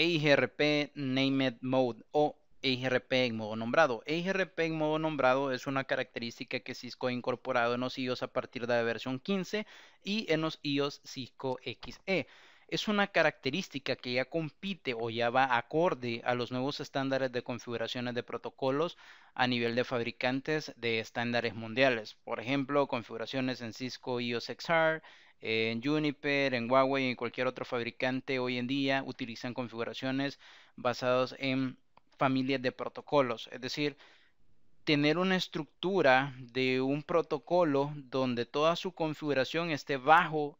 EIGRP Named Mode o EIGRP en modo nombrado. EIGRP en modo nombrado es una característica que Cisco ha incorporado en los IOS a partir de la versión 15 y en los IOS Cisco XE. Es una característica que ya compite o ya va acorde a los nuevos estándares de configuraciones de protocolos a nivel de fabricantes de estándares mundiales. Por ejemplo, configuraciones en Cisco IOS XR, en Juniper, en Huawei y en cualquier otro fabricante hoy en día utilizan configuraciones basadas en familias de protocolos. Es decir, tener una estructura de un protocolo donde toda su configuración esté bajo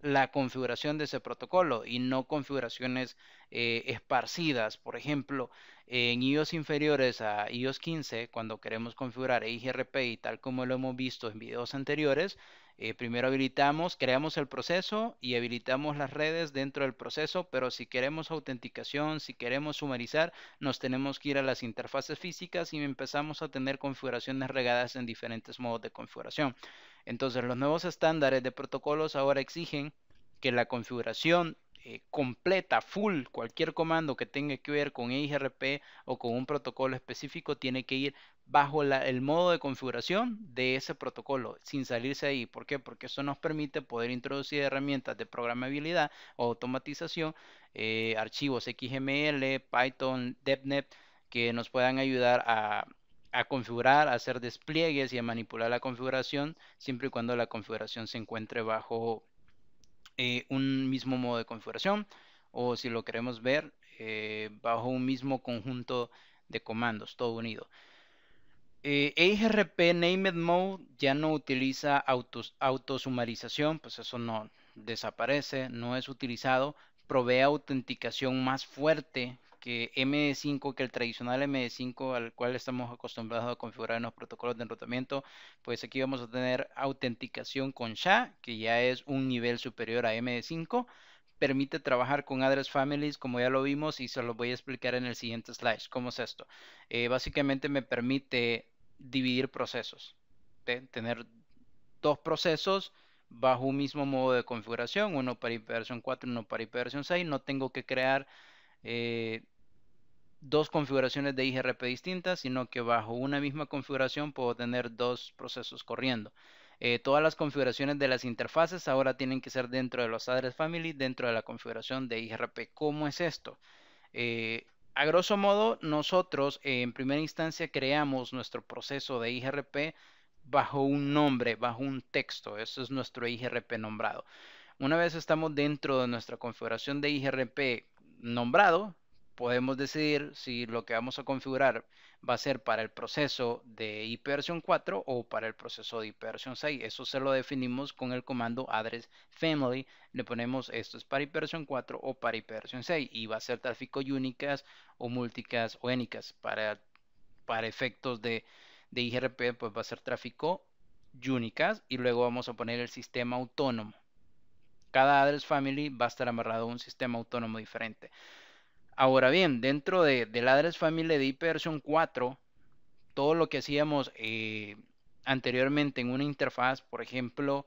la configuración de ese protocolo y no configuraciones eh, esparcidas. Por ejemplo, en IOS inferiores a IOS 15, cuando queremos configurar IGRP y tal como lo hemos visto en videos anteriores, eh, primero habilitamos, creamos el proceso y habilitamos las redes dentro del proceso, pero si queremos autenticación, si queremos sumarizar, nos tenemos que ir a las interfaces físicas y empezamos a tener configuraciones regadas en diferentes modos de configuración. Entonces, los nuevos estándares de protocolos ahora exigen que la configuración eh, completa, full, cualquier comando que tenga que ver con e IGRP o con un protocolo específico tiene que ir bajo el modo de configuración de ese protocolo, sin salirse ahí. ¿Por qué? Porque eso nos permite poder introducir herramientas de programabilidad o automatización, eh, archivos XML, Python, DevNet, que nos puedan ayudar a, a configurar, a hacer despliegues y a manipular la configuración, siempre y cuando la configuración se encuentre bajo eh, un mismo modo de configuración o si lo queremos ver eh, bajo un mismo conjunto de comandos, todo unido. Eh, AGRP e Named Mode ya no utiliza autos, autosumarización, pues eso no desaparece, no es utilizado, provee autenticación más fuerte que MD5, que el tradicional MD5 al cual estamos acostumbrados a configurar en los protocolos de enrutamiento, pues aquí vamos a tener autenticación con SHA, que ya es un nivel superior a MD5 permite trabajar con address families, como ya lo vimos, y se los voy a explicar en el siguiente slide. ¿Cómo es esto? Eh, básicamente me permite dividir procesos, tener dos procesos bajo un mismo modo de configuración, uno para ipv versión 4, uno para ipv 6. No tengo que crear eh, dos configuraciones de IGRP distintas, sino que bajo una misma configuración puedo tener dos procesos corriendo. Eh, todas las configuraciones de las interfaces ahora tienen que ser dentro de los address family, dentro de la configuración de IGRP. ¿Cómo es esto? Eh, a grosso modo, nosotros eh, en primera instancia creamos nuestro proceso de IGRP bajo un nombre, bajo un texto. Eso es nuestro IGRP nombrado. Una vez estamos dentro de nuestra configuración de IGRP nombrado, podemos decidir si lo que vamos a configurar va a ser para el proceso de IP 4 o para el proceso de IP 6. Eso se lo definimos con el comando address family. Le ponemos esto es para IP 4 o para IP 6 y va a ser tráfico únicas o multicas o enicas. Para, para efectos de, de IGRP pues va a ser tráfico únicas y luego vamos a poner el sistema autónomo. Cada address family va a estar amarrado a un sistema autónomo diferente. Ahora bien, dentro de, address Family de Version 4, todo lo que hacíamos eh, anteriormente en una interfaz, por ejemplo,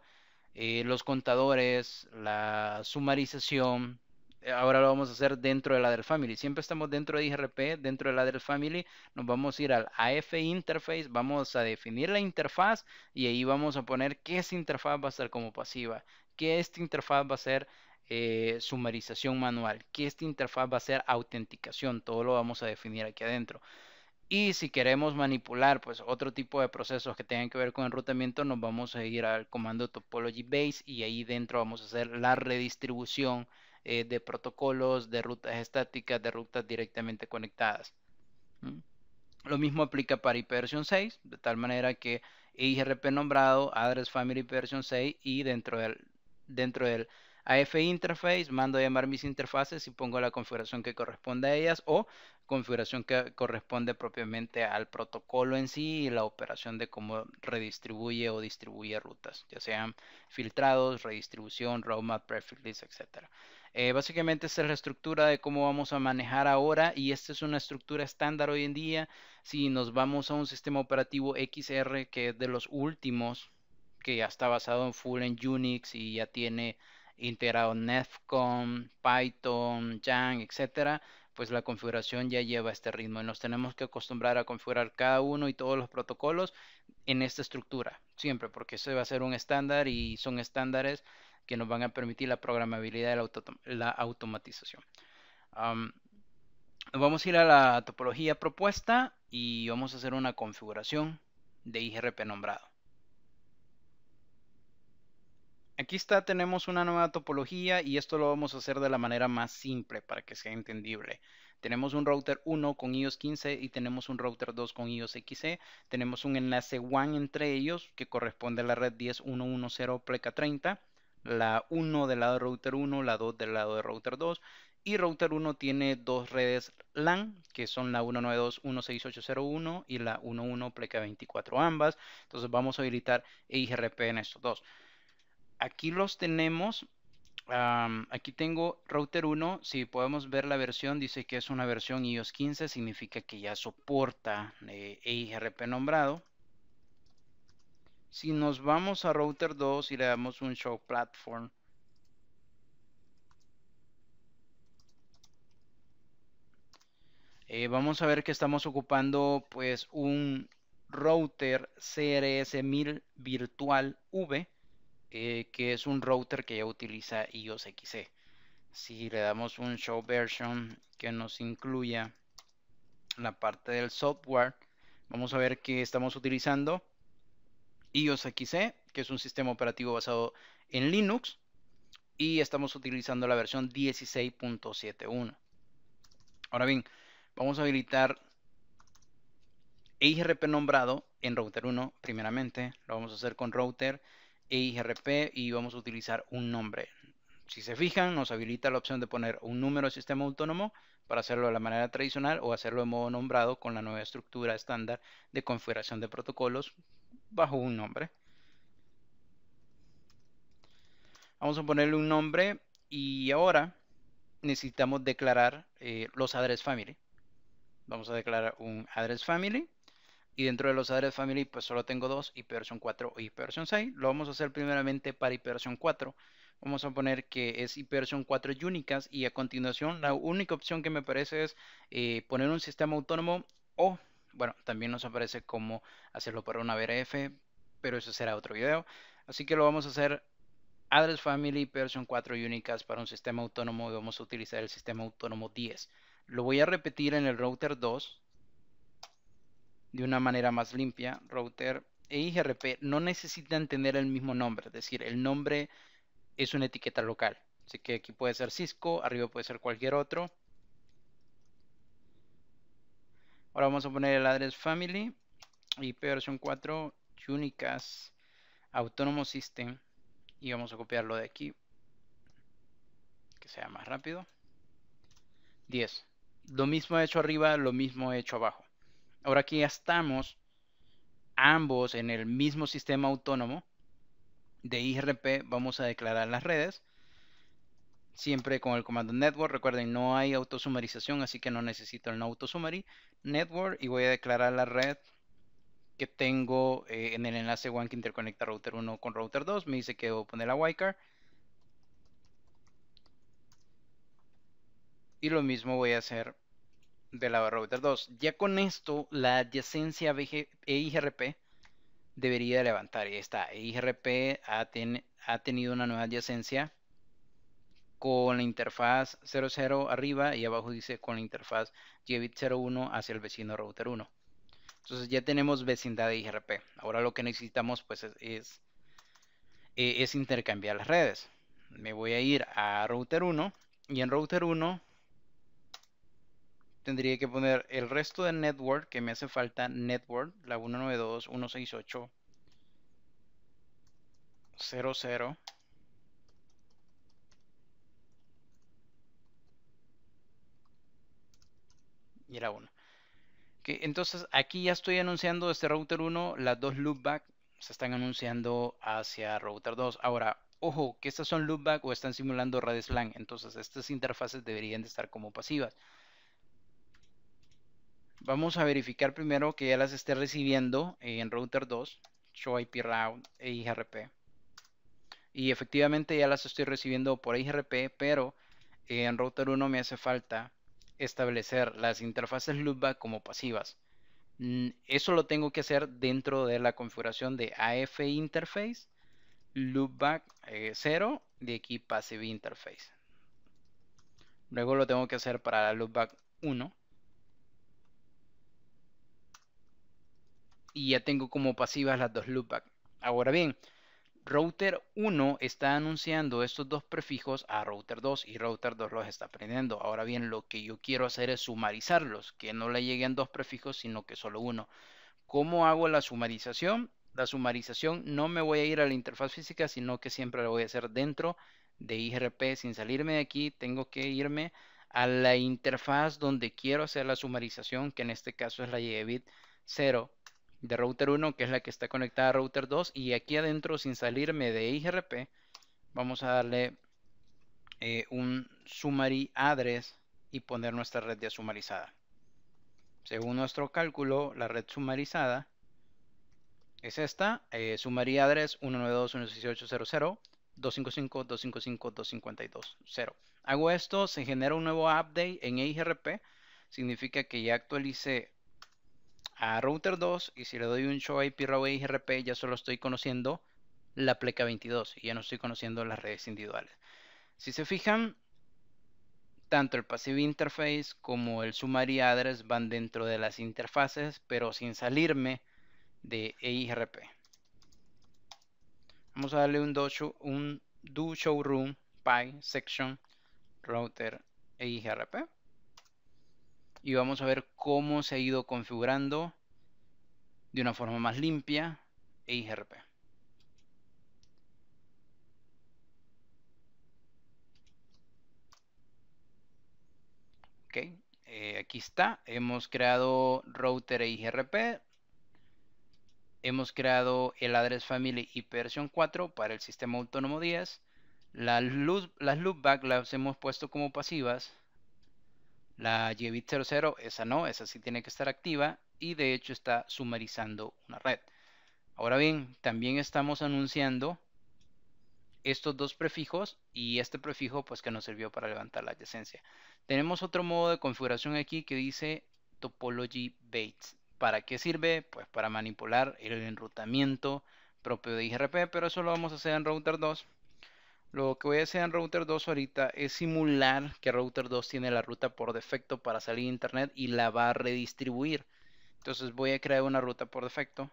eh, los contadores, la sumarización, eh, ahora lo vamos a hacer dentro de address Family. Siempre estamos dentro de IRP, dentro de address Family, nos vamos a ir al AF Interface, vamos a definir la interfaz y ahí vamos a poner que esta interfaz va a ser como pasiva, que esta interfaz va a ser eh, sumarización manual, que esta interfaz va a ser autenticación, todo lo vamos a definir aquí adentro. Y si queremos manipular pues otro tipo de procesos que tengan que ver con enrutamiento, nos vamos a ir al comando topology base y ahí dentro vamos a hacer la redistribución eh, de protocolos, de rutas estáticas, de rutas directamente conectadas. Lo mismo aplica para ipv 6, de tal manera que IRP nombrado, address family ipv 6 y dentro del, dentro del a Interface, mando a llamar mis interfaces y pongo la configuración que corresponde a ellas o configuración que corresponde propiamente al protocolo en sí y la operación de cómo redistribuye o distribuye rutas, ya sean filtrados, redistribución, roadmap, prefix list, etc. Eh, básicamente esta es la estructura de cómo vamos a manejar ahora y esta es una estructura estándar hoy en día. Si nos vamos a un sistema operativo XR que es de los últimos, que ya está basado en full en Unix y ya tiene integrado NEFCOM, Python, Yang, etcétera, pues la configuración ya lleva este ritmo y nos tenemos que acostumbrar a configurar cada uno y todos los protocolos en esta estructura, siempre, porque ese va a ser un estándar y son estándares que nos van a permitir la programabilidad y la, automatización. vamos a ir a la topología propuesta y vamos a hacer una configuración de IGRP nombrado aquí está, tenemos una nueva topología y esto lo vamos a hacer de la manera más simple para que sea entendible. Tenemos un router 1 con IOS 15 y tenemos un router 2 con IOS XC. E. Tenemos un enlace WAN entre ellos que corresponde a la red 10110 pleca 30. La 1 del lado de router 1, la 2 del lado de router 2. Y router 1 tiene dos redes LAN, que son la 192.16801 y la 11 24 ambas. Entonces vamos a habilitar EIGRP en estos dos aquí los tenemos. aquí tengo router 1. Si podemos ver la versión, dice que es una versión iOS 15. Significa que ya soporta eh, e nombrado. Si nos vamos a router 2 y le damos un show platform. Eh, vamos a ver que estamos ocupando pues un router CRS 1000 virtual V eh, que es un router que ya utiliza iOS XE. Si le damos un show version que nos incluya la parte del software, vamos a ver que estamos utilizando iOS XE, que es un sistema operativo basado en Linux, y estamos utilizando la versión 16.71. Ahora bien, vamos a habilitar e IRP nombrado en router 1 primeramente. Lo vamos a hacer con router EIGRP y vamos a utilizar un nombre. Si se fijan, nos habilita la opción de poner un número de sistema autónomo para hacerlo de la manera tradicional o hacerlo de modo nombrado con la nueva estructura estándar de configuración de protocolos bajo un nombre. Vamos a ponerle un nombre y ahora necesitamos declarar eh, los address family. Vamos a declarar un address family y dentro de los address Family, pues solo tengo dos, version 4 y version 6. Lo vamos a hacer primeramente para version 4. Vamos a poner que es ipv 4 Unicast y a continuación la única opción que me parece es eh, poner un sistema autónomo o, bueno, también nos aparece cómo hacerlo para una VRF, pero eso será otro video. Así que lo vamos a hacer Address Family version 4 Unicast para un sistema autónomo y vamos a utilizar el sistema autónomo 10. Lo voy a repetir en el router 2 de una manera más limpia, router e IGRP no necesitan tener el mismo nombre, es decir, el nombre es una etiqueta local. Así que aquí puede ser Cisco, arriba puede ser cualquier otro. Ahora vamos a poner el address family, IP versión 4, Unicast, Autónomo System, y vamos a copiarlo de aquí, que sea más rápido. 10. Lo mismo he hecho arriba, lo mismo he hecho abajo ahora aquí ya estamos ambos en el mismo sistema autónomo de IRP, vamos a declarar las redes. Siempre con el comando network, recuerden, no hay autosumarización, así que no necesito el no autosumary. Network y voy a declarar la red que tengo eh, en el enlace one que interconecta router 1 con router 2. Me dice que a poner la wildcard. Y lo mismo voy a hacer de la router 2. Ya con esto, la adyacencia EIGRP debería levantar. Y ahí está. EIGRP ha, ha tenido una nueva adyacencia con la interfaz 00 arriba y abajo dice con la interfaz Gbit 01 hacia el vecino router 1. Entonces ya tenemos vecindad de e IGRP. Ahora lo que necesitamos pues es, es, e, es intercambiar las redes. Me voy a ir a router 1 y en router 1 tendría que poner el resto de network que me hace falta network, la 192, 00. Y la 1. que entonces aquí ya estoy anunciando este router 1, las dos loopback se están anunciando hacia router 2. Ahora, ojo, que estas son loopback o están simulando redes LAN, entonces estas interfaces deberían de estar como pasivas. Vamos a verificar primero que ya las esté recibiendo eh, en router 2, show IP route e IRP. Y efectivamente ya las estoy recibiendo por IGRP, pero eh, en router 1 me hace falta establecer las interfaces loopback como pasivas. Mm, eso lo tengo que hacer dentro de la configuración de AF interface, loopback eh, 0 de aquí passive interface. Luego lo tengo que hacer para la loopback 1 y ya tengo como pasivas las dos loopback. Ahora bien, router 1 está anunciando estos dos prefijos a router 2 y router 2 los está aprendiendo. Ahora bien, lo que yo quiero hacer es sumarizarlos, que no le lleguen dos prefijos, sino que solo uno. ¿Cómo hago la sumarización? La sumarización no me voy a ir a la interfaz física, sino que siempre la voy a hacer dentro de IRP. Sin salirme de aquí, tengo que irme a la interfaz donde quiero hacer la sumarización, que en este caso es la YEBIT 0 de router 1, que es la que está conectada a router 2. Y aquí adentro, sin salirme de IGRP, vamos a darle eh, un summary address y poner nuestra red ya sumarizada. Según nuestro cálculo, la red sumarizada es esta, eh, sumaría address 192.168.00, 255.255.252.0. Hago esto, se genera un nuevo update en IGRP, significa que ya actualicé a router 2 y si le doy un show IP row IRP ya solo estoy conociendo la pleca 22 y ya no estoy conociendo las redes individuales. Si se fijan, tanto el Passive Interface como el Summary Address van dentro de las interfaces, pero sin salirme de eigrp. Vamos a darle un do, show, showroom section router eigrp y vamos a ver cómo se ha ido configurando de una forma más limpia e IGRP. Ok, eh, aquí está. Hemos creado router e IGRP. Hemos creado el address family y versión 4 para el sistema autónomo 10. Las, las loopback las hemos puesto como pasivas. La gbit 00, esa no, esa sí tiene que estar activa y de hecho está sumarizando una red. Ahora bien, también estamos anunciando estos dos prefijos y este prefijo pues que nos sirvió para levantar la adyacencia. Tenemos otro modo de configuración aquí que dice topology Bates. ¿Para qué sirve? Pues para manipular el enrutamiento propio de IGRP, pero eso lo vamos a hacer en router 2. Lo que voy a hacer en Router 2 ahorita es simular que Router 2 tiene la ruta por defecto para salir a internet y la va a redistribuir. Entonces voy a crear una ruta por defecto.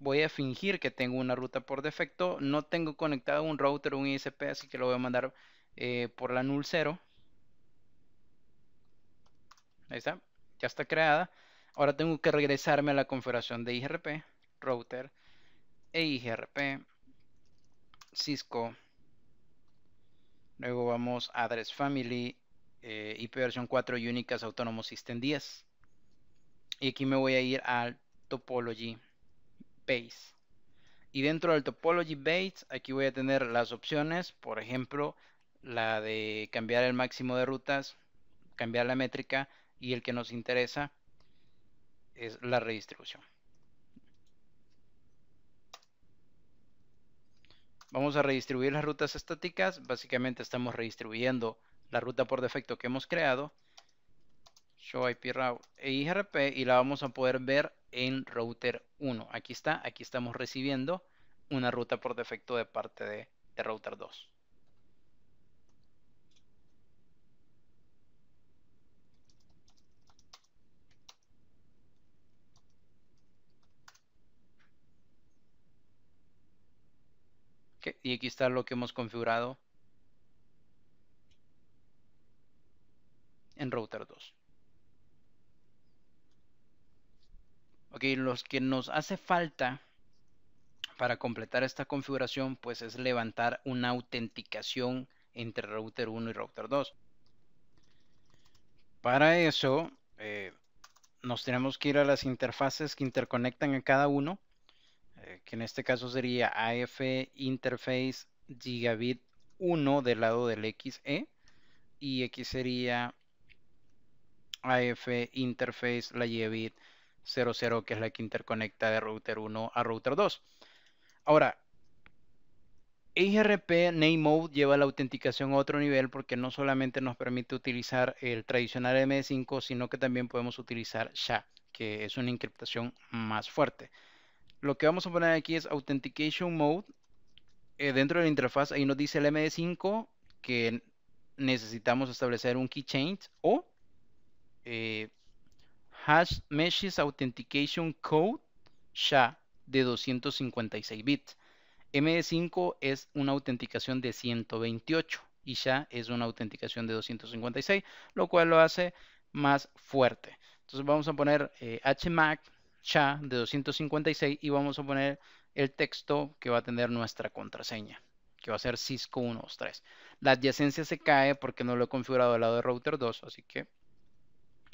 Voy a fingir que tengo una ruta por defecto. No tengo conectado un router un ISP, así que lo voy a mandar eh, por la null 0. Ahí está, ya está creada. Ahora tengo que regresarme a la configuración de IGRP, router e IGRP. Cisco. Luego vamos a Address Family, ipv 4 Unicast autónomos System 10. Y aquí me voy a ir al Topology Base. Y dentro del Topology Base, aquí voy a tener las opciones, por ejemplo, la de cambiar el máximo de rutas, cambiar la métrica y el que nos interesa es la redistribución. Vamos a redistribuir las rutas estáticas. Básicamente estamos redistribuyendo la ruta por defecto que hemos creado. Show IP route e IRP y la vamos a poder ver en router 1. Aquí está, aquí estamos recibiendo una ruta por defecto de parte de, de router 2. y aquí está lo que hemos configurado en router 2. Ok, los que nos hace falta para completar esta configuración pues es levantar una autenticación entre router 1 y router 2. Para eso eh, nos tenemos que ir a las interfaces que interconectan a cada uno que en este caso sería AF Interface Gigabit 1 del lado del XE y X sería AF Interface la Gigabit 00 que es la que interconecta de router 1 a router 2. Ahora, IRP Name Mode lleva la autenticación a otro nivel porque no solamente nos permite utilizar el tradicional MD5, sino que también podemos utilizar SHA, que es una encriptación más fuerte. Lo que vamos a poner aquí es Authentication Mode. Eh, dentro de la interfaz, ahí nos dice el MD5 que necesitamos establecer un keychain o eh, hash meshes authentication code SHA de 256 bits. MD5 es una autenticación de 128 y SHA es una autenticación de 256, lo cual lo hace más fuerte. Entonces vamos a poner HMAC eh, SHA de 256 y vamos a poner el texto que va a tener nuestra contraseña, que va a ser Cisco 123. La adyacencia se cae porque no lo he configurado al lado de router 2, así que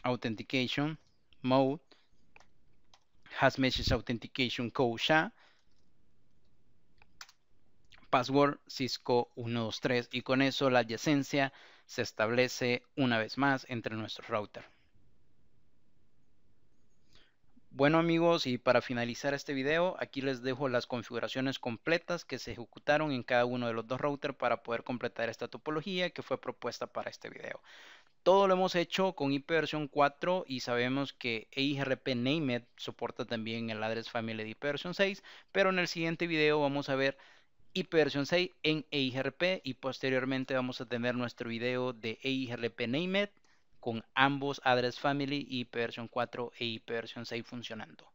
authentication mode has message authentication code SHA password Cisco 123 y con eso la adyacencia se establece una vez más entre nuestros routers. Bueno amigos, y para finalizar este video, aquí les dejo las configuraciones completas que se ejecutaron en cada uno de los dos routers para poder completar esta topología que fue propuesta para este video. Todo lo hemos hecho con ipv 4 y sabemos que EIGRP Named soporta también el Address Family de ipv 6, pero en el siguiente video vamos a ver ipv 6 en EIGRP y posteriormente vamos a tener nuestro video de EIGRP Named con ambos Address Family y version 4 e version 6 funcionando.